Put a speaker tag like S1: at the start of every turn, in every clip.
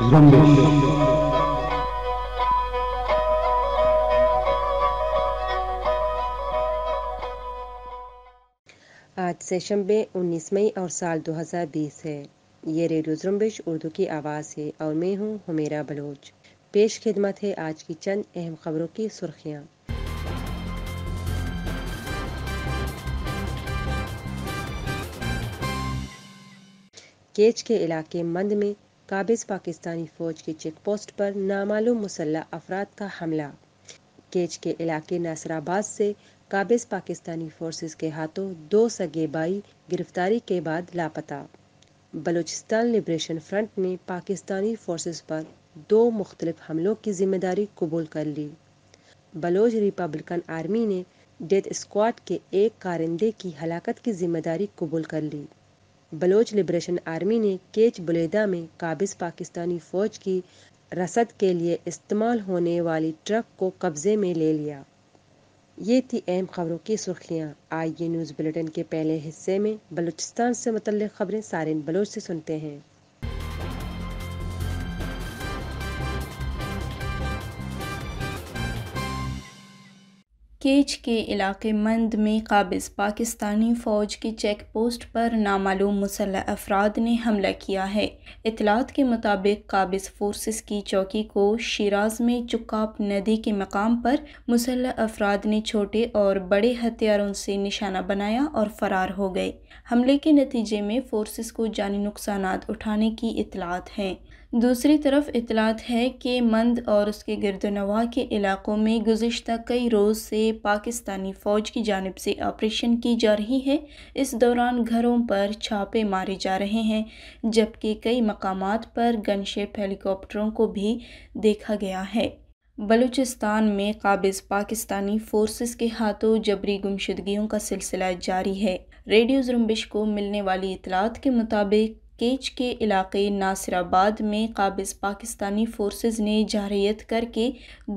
S1: आज
S2: सेशन में उन्नीस मई और साल 2020 है ये रेडियो जुम्बिश उर्दू की आवाज़ है और मैं हूँ हमेरा बलोच पेश खिदमत है आज की चंद अहम खबरों की सुर्खियाँ केच के इलाके मंद में काबिज पाकिस्तानी फौज की चेक पोस्ट पर नामालूम मुसल्ह अफराद का हमला केच के इलाके नासराबाद से काबिज पाकिस्तानी फोर्सेस के हाथों दो सगे बाई गिरफ्तारी के बाद लापता बलूचिस्तान लिब्रेशन फ्रंट ने पाकिस्तानी फोर्सेस पर दो मुख्तलिफ हमलों की जिम्मेदारी कबूल कर ली बलोच रिपब्लिकन आर्मी ने डेथ स्क्वाड के एक कारिंदे की हलाकत की जिम्मेदारी कबूल कर ली बलोच लिबरेशन आर्मी ने केच बुलेदा में काबिज पाकिस्तानी फौज की रसद के लिए इस्तेमाल होने वाली ट्रक को कब्जे में ले लिया ये थी अहम खबरों की सुर्खियाँ आइए न्यूज़ बुलेटिन के पहले हिस्से में बलूचिस्तान से मतलब खबरें सारे बलोच से सुनते हैं केच के इलाके
S3: मंद में काबिज पाकिस्तानी फ़ौज की चेक पोस्ट पर नामालूम मुसलह अफराद ने हमला किया है इतलात के मुताबिक काबिज फोर्सेस की चौकी को शिराज में चुकाप नदी के मकाम पर मुसल अफराद ने छोटे और बड़े हथियारों से निशाना बनाया और फरार हो गए हमले के नतीजे में फोर्सेस को जानी नुकसान उठाने की इतलात हैं दूसरी तरफ इतलात है कि मंद और उसके गिरदनवा के इलाक़ों में गुज्त कई रोज़ से पाकिस्तानी फ़ौज की जानब से ऑपरेशन की जा रही है इस दौरान घरों पर छापे मारे जा रहे हैं जबकि कई मकाम पर गनशेप हेलीकॉप्टरों को भी देखा गया है बलूचिस्तान में काबिज़ पाकिस्तानी फोर्सेस के हाथों जबरी गुमशदगियों का सिलसिला जारी है रेडियो जुम्बिश को मिलने वाली इतलात के मुताबिक केच के इलाके नासिराबाद में काबिज पाकिस्तानी फोर्सेस ने जारियत करके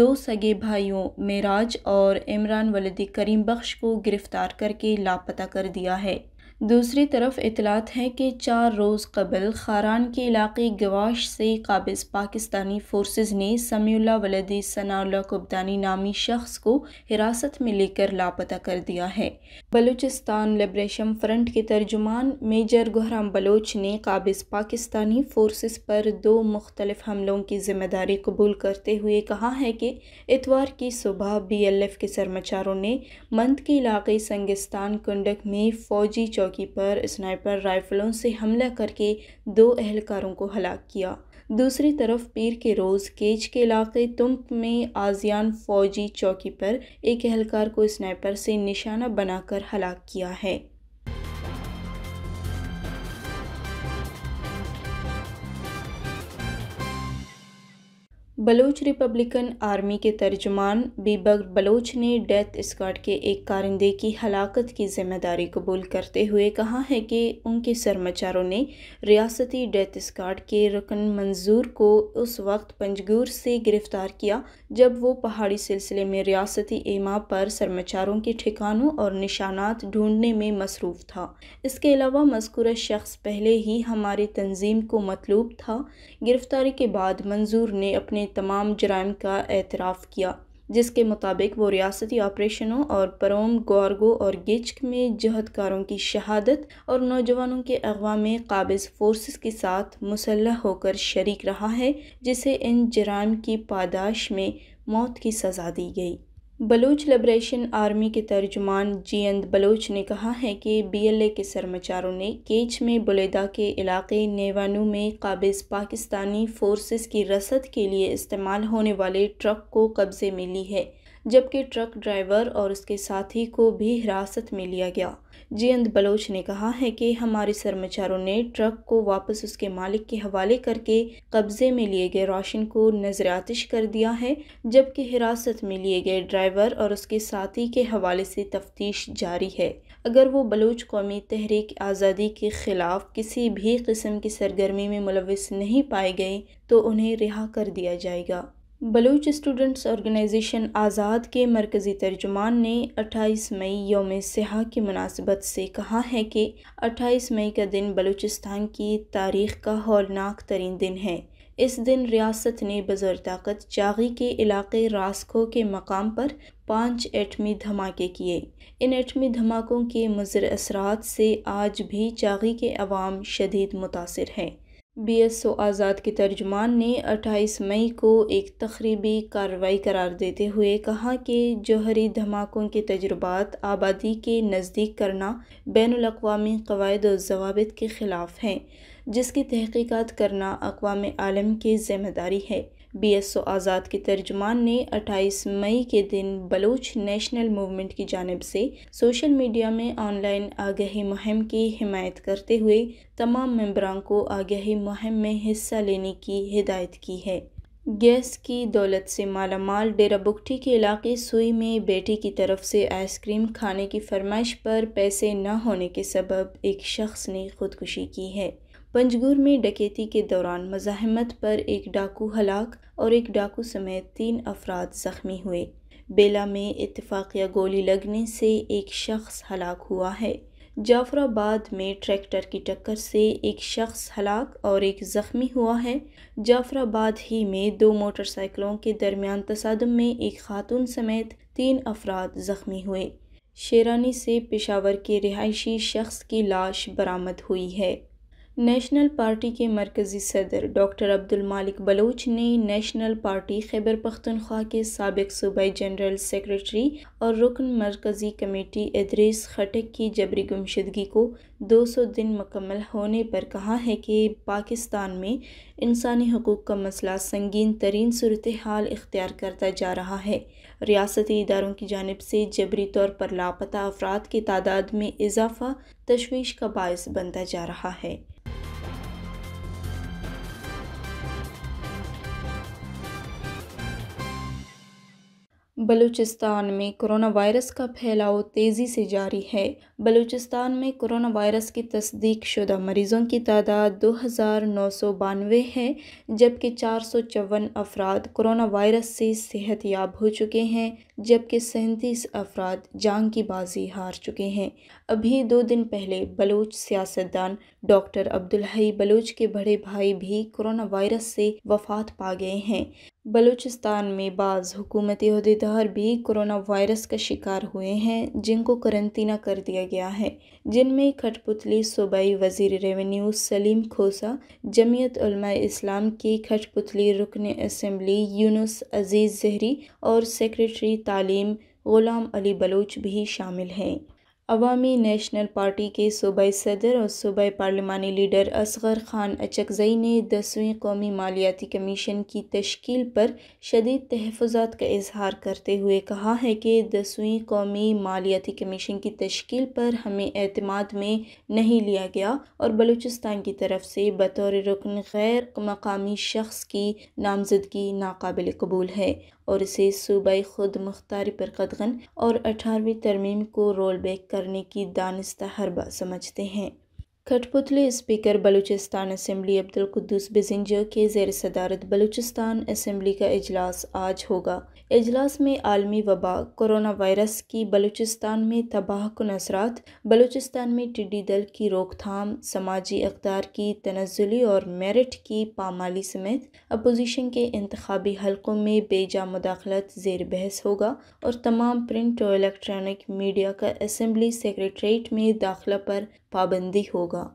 S3: दो सगे भाइयों मेराज और इमरान वलदी करीम बख्श को गिरफ़्तार करके लापता कर दिया है दूसरी तरफ इतलात हैं कि चार रोज़ कबल खारान के इलाके गवाश से काबिज पाकिस्तानी फोर्सेज ने समीउल्ला वलदी सनाउल्ला कुब्दानी नामी शख्स को हिरासत में लेकर लापता कर दिया है बलूचिस्तान लिब्रेशन फ्रंट के तर्जुमान मेजर गुहराम बलोच ने काबिज पाकिस्तानी फोर्स पर दो मुख्तलिफ हमलों की जिम्मेदारी कबूल करते हुए कहा है कि इतवार की सुबह बी एल एफ के सरमाचारों ने मंद के इलाके संगिस्तान कुंडक में फौजी चौकी पर स्नाइपर राइफलों से हमला करके दो अहलकारों को हलाक किया दूसरी तरफ पीर के रोज़ केज के इलाके तुम्प में आजियान फौजी चौकी पर एक अहलकार को स्नाइपर से निशाना बनाकर हलाक किया है बलोच रिपब्लिकन आर्मी के तर्जमान बीबक बलोच ने डेथ स्क्वाड के एक कारिंदे की हलाकत की जिम्मेदारी कबूल करते हुए कहा है कि उनके सरमाचारों ने रियासती डेथ स्क्वाड के रकन मंजूर को उस वक्त पंजगूर से गिरफ्तार किया जब वो पहाड़ी सिलसिले में रियासती एमा पर सरमाचारों के ठिकानों और निशानात ढूंढने में मसरूफ़ था इसके अलावा मस्कूर शख्स पहले ही हमारी तंजीम को मतलूब था गिरफ्तारी के बाद मंजूर ने अपने तमाम जराइम का एतराफ़ किया जिसके मुताबिक वो रियासती ऑपरेशनों और परोम गौरगो और गिचक में जहदकारों की शहादत और नौजवानों के अगवा में काबिज फोर्सेस के साथ मुसलह होकर शरीक रहा है जिसे इन जराइम की पादाश में मौत की सज़ा दी गई बलूच लिब्रेशन आर्मी के तर्जुमान जियंद बलूच ने कहा है कि बीएलए के सरमाचारों ने केच में बुलेदा के इलाके नेवानू में काबिज पाकिस्तानी फोर्सेस की रसद के लिए इस्तेमाल होने वाले ट्रक को कब्ज़े में ली है जबकि ट्रक ड्राइवर और उसके साथी को भी हिरासत में लिया गया जयंत बलोच ने कहा है कि हमारे कर्मचारों ने ट्रक को वापस उसके मालिक के हवाले करके कब्जे में लिए गए रोशन को नजर आतिश कर दिया है जबकि हिरासत में लिए गए ड्राइवर और उसके साथी के हवाले से तफ्तीश जारी है अगर वो बलोच कौमी तहरीक आज़ादी के ख़िलाफ़ किसी भी किस्म की सरगर्मी में मुलविस नहीं पाए गए तो उन्हें रिहा कर दिया जाएगा बलूच स्टूडेंट्स ऑर्गेनाइजेशन आज़ाद के मरकज़ी तर्जुमान ने 28 मई योम सिहा की मुनासबत से कहा है कि 28 मई का दिन बलूचिस्तान की तारीख़ का हौलनाक तरीन दिन है इस दिन रियासत ने बज़र ताकत चागी के इलाके रास्को के मकाम पर पाँच एटमी धमाके किए इन एटमी धमाकों के मज़र असरात से आज भी चागी के अवाम शदीद मुतासर हैं बी एस ओ आज़ाद के तर्जमान ने अट्ठाईस मई को एक तकरीबी कार्रवाई करार देते हुए कहा कि जौहरी धमाकों के तजुर्बात आबादी के नज़दीक करना बैन अवी कवायद और जवाबित के ख़िलाफ़ हैं जिसकी तहकीक़त करना अकवा आलम की ज़िम्मेदारी है बी एस ओ आज़ाद के तर्जमान ने 28 मई के दिन बलोच नेशनल मूवमेंट की जानब से सोशल मीडिया में ऑनलाइन आगही मुहिम की हिमायत करते हुए तमाम मम्बरान को आगही मुहिम में हिस्सा लेने की हिदायत की है गैस की दौलत से मालामाल डेरा बुगटी के इलाके सुई में बेटी की तरफ से आइसक्रीम खाने की फरमाइश पर पैसे न होने के सबब एक शख्स ने खुदकुशी की है पंजगुर में डकैती के दौरान मजाहमत पर एक डाकू हलाक और एक डाकू समेत तीन अफराद ज़ख्मी हुए बेला में इतफाक़िया गोली लगने से एक शख्स हलाक हुआ है जाफराबाद में ट्रैक्टर की टक्कर से एक शख्स हलाक और एक ज़ख्मी हुआ है जाफराबाद ही में दो मोटरसाइकिलों के दरमियान तसादम में एक खातून समेत तीन अफराद ज़ख्मी हुए शेरानी से पेशावर के रिहायशी शख्स की लाश बरामद हुई है नेशनल पार्टी के मरकज़ी सदर डॉक्टर अब्दुल मालिक बलोच ने नेशनल पार्टी खैबर पख्तनख्वा के सबक सूबाई जनरल सेक्रेटरी और रुकन मरकज़ी कमेटी इदरीस खटक की जबरी गुमशदगी को 200 दिन मकमल होने पर कहा है कि पाकिस्तान में इंसानी हकूक़ का मसला संगीन तरीन सूरत हाल इख्तियार करता जा रहा है रियासती इदारों की जानब से जबरी तौर पर लापता अफराद की तादाद में इजाफा तशवीश का बायस बनता जा रहा है बलूचिस्तान में कोरोना वायरस का फैलाव तेज़ी से जारी है बलूचिस्तान में कोरोना वायरस की तस्दीक शुदा मरीज़ों की तादाद दो हज़ार नौ सौ बानवे है जबकि चार सौ चौवन अफराद कोरोना वायरस से याब हो चुके हैं जबकि सैंतीस अफराद जान की बाजी हार चुके हैं अभी दो दिन पहले बलोच सियासतदान डॉक्टर अब्दुल हई बलोच के बड़े भाई भी कोरोना वायरस से वफात पा गए हैं बलूचिस्तान में बाज़ हुकूमती अहदेदार भी कोरोना वायरस का शिकार हुए हैं जिनको करंतना कर दिया गया है जिनमें खटपुतली सूबाई वजीर रेवेन्यू सलीम खोसा जमीयत इस्लाम की खटपुतली रुकन असम्बली यूनुस अजीज़ जहरी और सेक्रेटरी तालीम ग़ुलाम अली बलूच भी शामिल हैं अवामी नेशनल पार्टी के सूबाई सदर और सूबाई पार्लिमानी लीडर असगर खान अचकजई ने दसवीं कौमी मालियाती कमीशन की तश्कील पर शदीद तहफात का इजहार करते हुए कहा है कि दसवीं कौमी मालियाती कमीशन की तश्कील पर हमें अतमाद में नहीं लिया गया और बलूचिस्तान की तरफ से बतौर रुकन गैर मकामी शख्स की नामजदगी नाकबिल कबूल है और इसे सूबाई खुद मुख्तारी पर कदगन और अठारहवीं तरमीम को रोल बैक कर करने की दानिस्ता हरबा समझते हैं कठपुतली स्पीकर बलूचिस्तान असम्बली अब्दुल कुद्दूस बिजिंजर के जेर सदारत बलूचिस्तान असम्बली का अजलास आज होगा इजलास में आलमी वबा कोरोना वायरस की बलूचिस्तान में तबाह कन असरात बलूचिस्तान में टिड्डी दल की रोकथाम समाजी अकदार की तनजुली और मेरिट की पामाली समेत अपोजिशन के इंतबी हलकों में बेजा मुदाखलत जेर बहस होगा और तमाम प्रिंट और इलेक्ट्रॉनिक मीडिया का असम्बली सेक्रेट्रेट में दाखिला पर पाबंदी होगा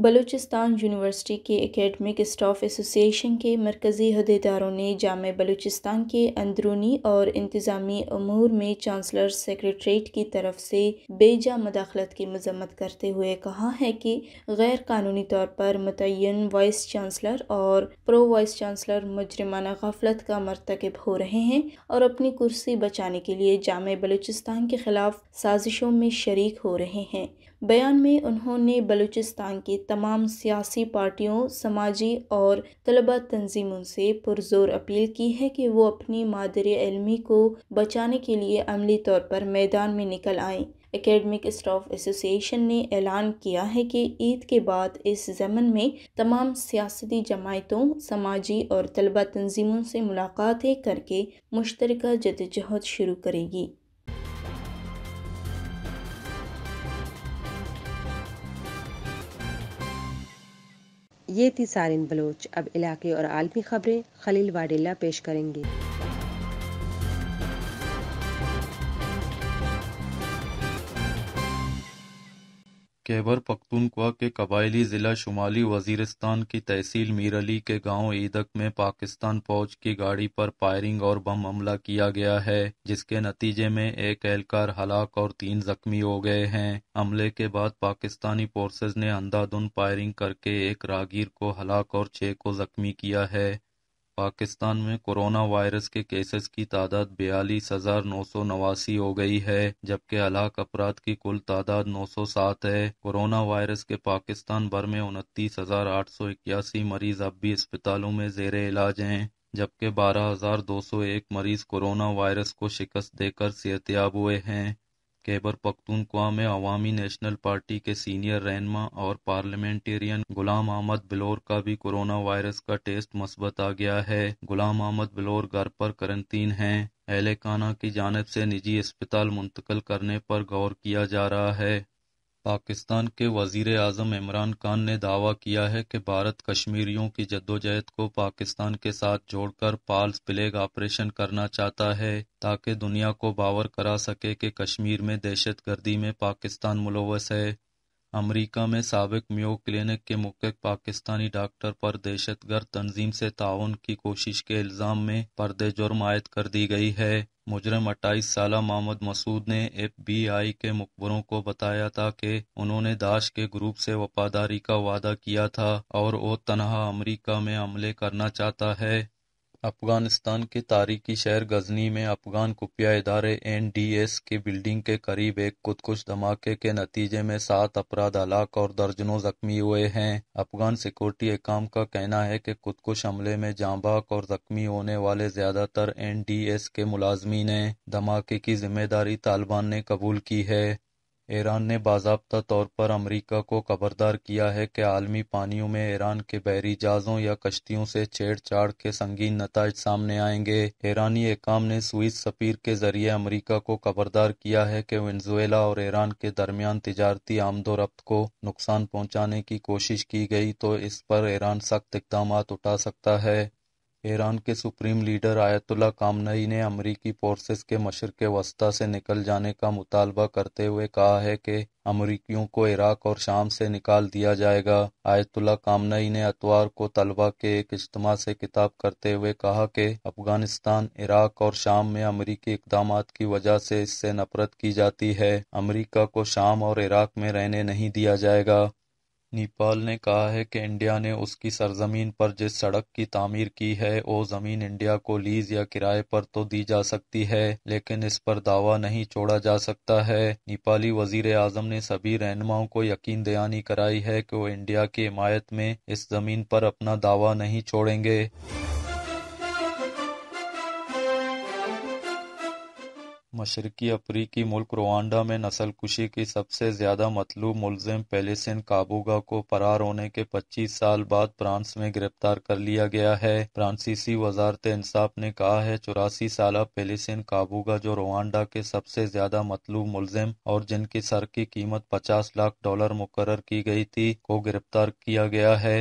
S3: बलूचिस्तान यूनिवर्सिटी के एकेडमिक स्टाफ एसोसिएशन के मरकज़ी अहदेदारों ने जाम बलूचिस्तान के अंदरूनी और इंतज़ामी अमूर में चांसलर सेक्रेटरीट की तरफ से बेजा मदाखलत की मजम्मत करते हुए कहा है कि गैर कानूनी तौर पर मुतन वाइस चांसलर और प्रो वाइस चांसलर मुजरमाना गफलत का मरतकब हो रहे हैं और अपनी कुर्सी बचाने के लिए जाम बलूचिस्तान के खिलाफ साजिशों में शर्क हो रहे हैं बयान में उन्होंने बलूचिस्तान की तमाम सियासी पार्टियों समाजी और तलबा तंजीमों से पुरजोर अपील की है कि वो अपनी मादर इलमी को बचाने के लिए अमली तौर पर मैदान में निकल आएँ एकेडमिक स्टाफ एसोसिएशन ने ऐलान किया है कि ईद के बाद इस जमन में तमाम सियासती जमायतों समाजी और तलबा तंजीमों से मुलाकातें करके मुश्तरक जदजहद शुरू करेगी
S2: ये थी सारिन बलोच अब इलाके और आलमी खबरें खलील वाडिल्ला पेश करेंगे
S1: खैबर पख्तूनख्वा के कबायली जिला शुमाली वजीरस्तान की तहसील मीरअली के गांव ईदक में पाकिस्तान फौज की गाड़ी पर फायरिंग और बम हमला किया गया है जिसके नतीजे में एक एहलकार हलाक और तीन जख्मी हो गए हैं हमले के बाद पाकिस्तानी फोर्सेज ने अंधाधुन फायरिंग करके एक रागीर को हलाक और छह को जख्मी किया है पाकिस्तान में कोरोना वायरस के केसेस की तादाद बयालीस हजार नौ सौ नवासी हो गई है जबकि हलाक अपराध की कुल तादाद नौ सौ सात है कोरोना वायरस के पाकिस्तान भर में उनतीस हजार आठ सौ इक्यासी मरीज अब भी अस्पतालों में जेर इलाज हैं जबकि बारह हजार दो सौ एक मरीज कोरोना वायरस को शिकस्त देकर सेहतियाब हुए हैं खैबर पख्तूनख्वा में अवामी नेशनल पार्टी के सीनियर रहनमा और पार्लियामेंटेरियन गुलाम अहमद बिलोर का भी कोरोना वायरस का टेस्ट मस्बत आ गया है गुलाम अहमद बिलोर घर पर करंतीन हैं अहल की जानब से निजी अस्पताल मुंतकल करने पर गौर किया जा रहा है पाकिस्तान के वजीर आजम इमरान खान ने दावा किया है कि भारत कश्मीरियों की जद्दोजहद को पाकिस्तान के साथ जोड़कर पाल्स प्लेग ऑपरेशन करना चाहता है ताकि दुनिया को बावर करा सके कि कश्मीर में दहशत गर्दी में पाकिस्तान मुलवस है अमरीका में सबक मेयो क्लिनिक के मुख्य पाकिस्तानी डॉक्टर पर दहशतगर्द तंजीम से ताउन की कोशिश के इल्ज़ाम में पर्दे जुर्म आयद कर दी गई है मुजरम अट्ठाईस साल मोहम्मद मसूद ने एफ बी आई के मकबरों को बताया था कि उन्होंने दाश के ग्रुप से वफादारी का वादा किया था और वो तनहा अमरीका में हमले करना चाहता है अफगानिस्तान के तारीखी शहर गजनी में अफगान खुफिया इदारे एन डी एस की बिल्डिंग के करीब एक खुदकुश धमाके के नतीजे में सात अपराध हलाक और दर्जनों जख्मी हुए हैं अफगान सिक्योरिटी एकाम का कहना है कि खुदकुश हमले में जांबाक और जख्मी होने वाले ज्यादातर एन डी एस के मुलाजमीन ने धमाके की जिम्मेदारी तालिबान ने कबूल की है ईरान ने बाबा तौर पर अमरीका को खबरदार किया है कि आलमी पानियों में ईरान के बहरी जहाज़ों या कश्तियों से छेड़छाड़ के संगीन नतज सामने आएंगे ईरानी एकाम ने स्वीस सफीर के जरिए अमरीका को खबरदार किया है कि वेंजुएला और ईरान के दरमियान तजारती आमदोरफ्त को नुकसान पहुँचाने की कोशिश की गई तो इस पर ईरान सख्त इकदाम उठा सकता है ईरान के सुप्रीम लीडर आयतुल्ला कामनई ने अमरीकी फोर्सेस के मशरक़ वस्ता से निकल जाने का मुतालबा करते हुए कहा है कि अमरीकियों को इराक और शाम से निकाल दिया जाएगा आयतुल्ला कामनई ने अतवार को तलबा के एक इज्तम से किताब करते हुए कहा कि अफगानिस्तान इराक और शाम में अमरीकी इकदाम की वजह से इससे नफरत की जाती है अमरीका को शाम और इराक में रहने नहीं दिया जाएगा नेपाल ने कहा है कि इंडिया ने उसकी सरजमीन पर जिस सड़क की तामीर की है वो जमीन इंडिया को लीज या किराए पर तो दी जा सकती है लेकिन इस पर दावा नहीं छोड़ा जा सकता है नेपाली वजीर आजम ने सभी रहनुमाओं को यकीन दयानी कराई है कि वो इंडिया की हिमायत में इस जमीन पर अपना दावा नहीं छोड़ेंगे मशरकी अफ्रीकी मुल्क रुआंडा में नस्लकुशी की सबसे ज्यादा मतलूब मुलजिम पेलेसिन काबूगा को फरार होने के पच्चीस साल बाद फ्रांस में गिरफ्तार कर लिया गया है फ्रांसीसी वजारत इंसाफ ने कहा है चौरासी साल पेलेसिन काबूगा जो रोवान्डा के सबसे ज्यादा मतलूब मुलजिम और जिनकी सर की कीमत पचास लाख डॉलर मुकर की गई थी को गिरफ्तार किया गया है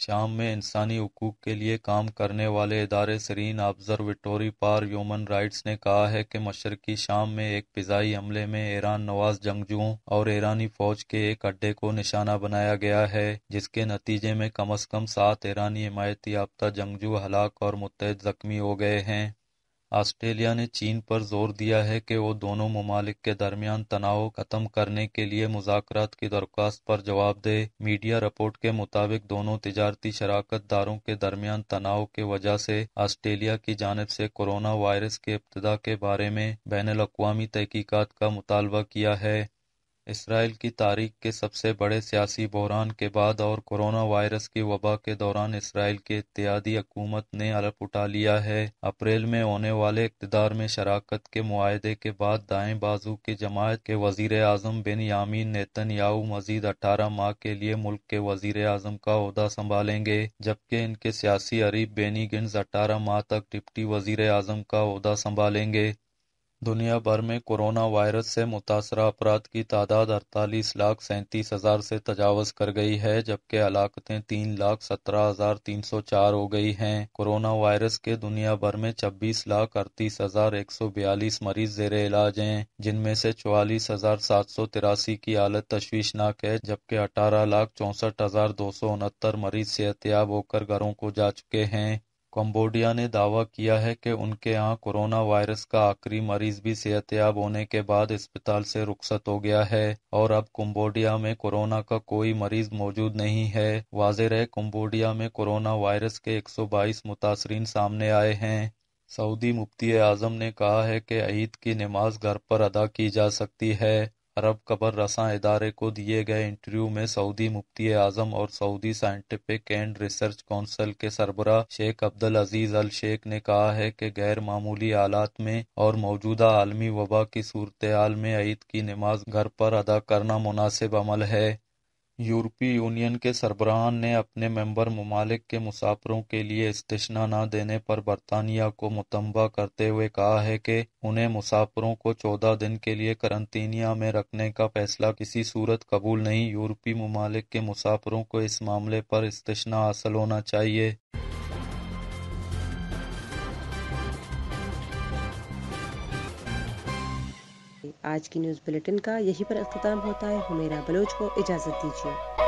S1: शाम में इंसानी हकूक के लिए काम करने वाले इदारे Syrian observatory for human rights ने कहा है कि मशरकी शाम में एक फिजाई हमले में ईरान नवाज जंगजुओं और ईरानी फौज के एक अड्डे को निशाना बनाया गया है जिसके नतीजे में कम अज कम सात ईरानी हिमायत याफ्ता जंगजू हलाक और मुतहद जख्मी हो गए हैं ऑस्ट्रेलिया ने चीन पर जोर दिया है कि वो दोनों ममालिक के दरमियान तनाव खत्म करने के लिए मुजाकरात की दरख्वास्त पर जवाब दे मीडिया रिपोर्ट के मुताबिक दोनों तजारती शराकत दारों के दरमियान तनाव के वजह से ऑस्ट्रेलिया की जानब से कोरोना वायरस के इब्तदा के बारे में बैन अवी तहकीकत का मुतालबा किया है इसराइल की तारीख के सबसे बड़े सियासी बहरान के बाद और कोरोना वायरस की वबा के दौरान इसराइल के इतिहादी हकूमत ने अलप उठा लिया है अप्रैल में होने वाले इकतदार में शराकत के मुहिदे के बाद दाएं बाजू की जमात के वजीर अजम बिन यामीन नेतन याऊ मजीद अठारह माह के लिए मुल्क के वजीर अजम का अहदा संभालेंगे जबकि इनके सियासी अरीब बेनी गिन्स अठारह माह तक डिप्टी वजीर अजम का अहदा संभालेंगे दुनिया भर में कोरोना वायरस से मुतासर अफराद की तादाद अड़तालीस लाख सैंतीस हजार से तजावज कर गई है जबकि हलाकतें तीन लाख सत्रह हजार तीन सौ चार हो गई हैं कोरोना वायरस के दुनिया भर में छब्बीस लाख अड़तीस हजार एक सौ बयालीस मरीज जेर इलाज हैं जिनमें से चौवालीस हजार सात सौ तिरासी की हालत तश्वीशनाक है जबकि अठारह लाख चौंसठ हजार दो सौ उनहत्तर मरीज सेहतियाब होकर घरों को जा चुके हैं कंबोडिया ने दावा किया है कि उनके यहाँ कोरोना वायरस का आखिरी मरीज भी सेहतयाब होने के बाद अस्पताल से रुखसत हो गया है और अब कंबोडिया में कोरोना का कोई मरीज मौजूद नहीं है वाजिर है कंबोडिया में कोरोना वायरस के 122 मुतासरीन सामने आए हैं सऊदी मुफ्ती आजम ने कहा है कि ईद की नमाज घर पर अदा की जा सकती है अरब कबर रसा इदारे को दिए गए इंटरव्यू में सऊदी मुफ्ती आजम और Saudi scientific and research council के सरबरा शेख अब्दुल अजीज अल शेख ने कहा है कि गैर मामूली आलात में और मौजूदा आलमी वबा की सूरत में ईद की नमाज घर पर अदा करना मुनासिब अमल है यूरोपीय यूनियन के सरबराहान ने अपने मेंबर ममालिक के मुसाफरों के लिए इस्तना न देने पर बरतानिया को मुतंबा करते हुए कहा है कि उन्हें मुसाफरों को चौदह दिन के लिए करंतनिया में रखने का फैसला किसी सूरत कबूल नहीं यूरोपीय ममालिक के मुसाफरों को इस मामले पर इस्तना हासिल होना चाहिए
S2: आज की न्यूज़ बुलेटिन का यहीं पर अख्ताम होता है हमेरा बलोच को इजाज़त दीजिए